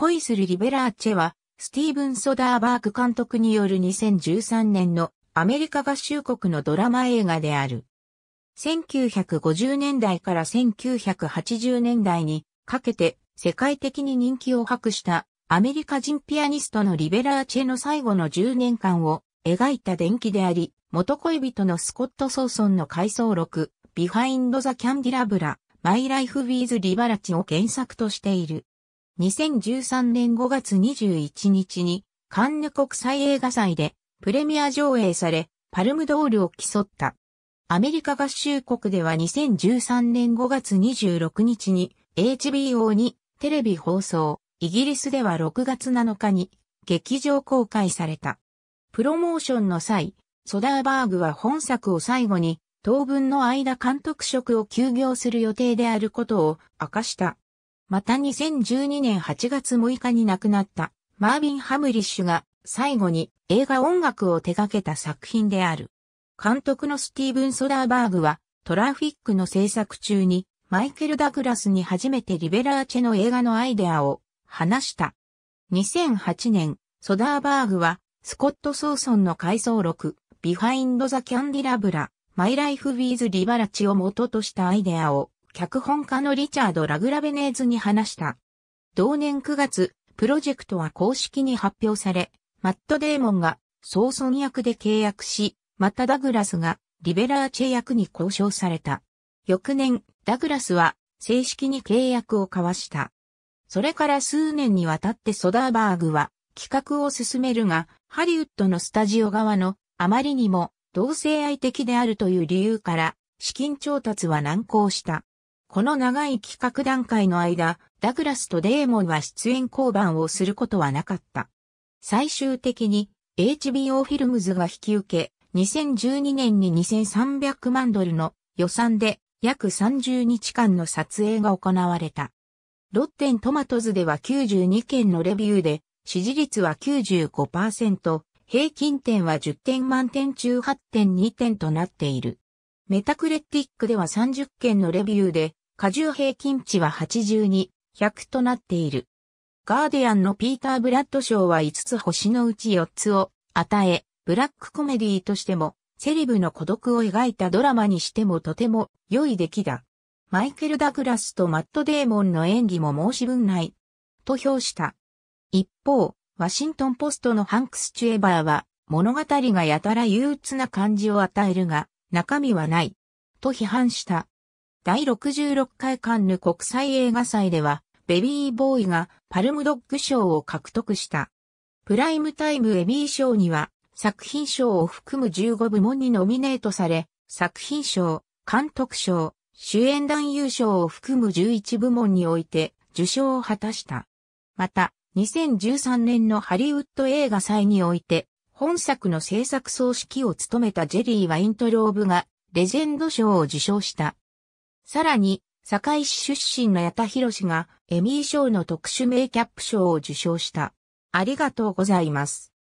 恋するリベラーチェは、スティーブン・ソダーバーグ監督による2013年のアメリカ合衆国のドラマ映画である。1950年代から1980年代にかけて世界的に人気を博したアメリカ人ピアニストのリベラーチェの最後の10年間を描いた伝記であり、元恋人のスコット・ソーソンの回想録、ビハインド・ザ・キャンディラブラ、マイ・ライフ・ウィーズ・リバラチを原作としている。2013年5月21日にカンヌ国際映画祭でプレミア上映され、パルムドールを競った。アメリカ合衆国では2013年5月26日に HBO にテレビ放送、イギリスでは6月7日に劇場公開された。プロモーションの際、ソダーバーグは本作を最後に当分の間監督職を休業する予定であることを明かした。また2012年8月6日に亡くなったマービン・ハムリッシュが最後に映画音楽を手掛けた作品である。監督のスティーブン・ソダーバーグはトラフィックの制作中にマイケル・ダグラスに初めてリベラーチェの映画のアイデアを話した。2008年、ソダーバーグはスコット・ソーソンの回想録、ビハインド・ザ・キャンディラブラ、マイ・ライフ・ウィーズ・リバラチを元としたアイデアを脚本家のリチャード・ラグラベネーズに話した。同年9月、プロジェクトは公式に発表され、マット・デーモンがソーソン役で契約し、またダグラスがリベラーチェ役に交渉された。翌年、ダグラスは正式に契約を交わした。それから数年にわたってソダーバーグは企画を進めるが、ハリウッドのスタジオ側のあまりにも同性愛的であるという理由から資金調達は難航した。この長い企画段階の間、ダグラスとデーモンは出演交番をすることはなかった。最終的に HBO フィルムズが引き受け、2012年に2300万ドルの予算で約30日間の撮影が行われた。ロッテントマトズでは92件のレビューで、支持率は95%、平均点は10点満点中8.2点となっている。メタクレティックでは30件のレビューで、荷重平均値は82、100となっている。ガーディアンのピーター・ブラッド賞は5つ星のうち4つを与え、ブラックコメディとしても、セレブの孤独を描いたドラマにしてもとても良い出来だ。マイケル・ダグラスとマット・デーモンの演技も申し分ない。と評した。一方、ワシントンポストのハンクス・チュエバーは、物語がやたら憂鬱な感じを与えるが、中身はない。と批判した。第66回カンヌ国際映画祭では、ベビーボーイがパルムドッグ賞を獲得した。プライムタイムエビー賞には、作品賞を含む15部門にノミネートされ、作品賞、監督賞、主演男優賞を含む11部門において受賞を果たした。また、2013年のハリウッド映画祭において、本作の制作総指揮を務めたジェリー・ワイントローブが、レジェンド賞を受賞した。さらに、堺市出身の矢田博士がエミー賞の特殊名キャップ賞を受賞した。ありがとうございます。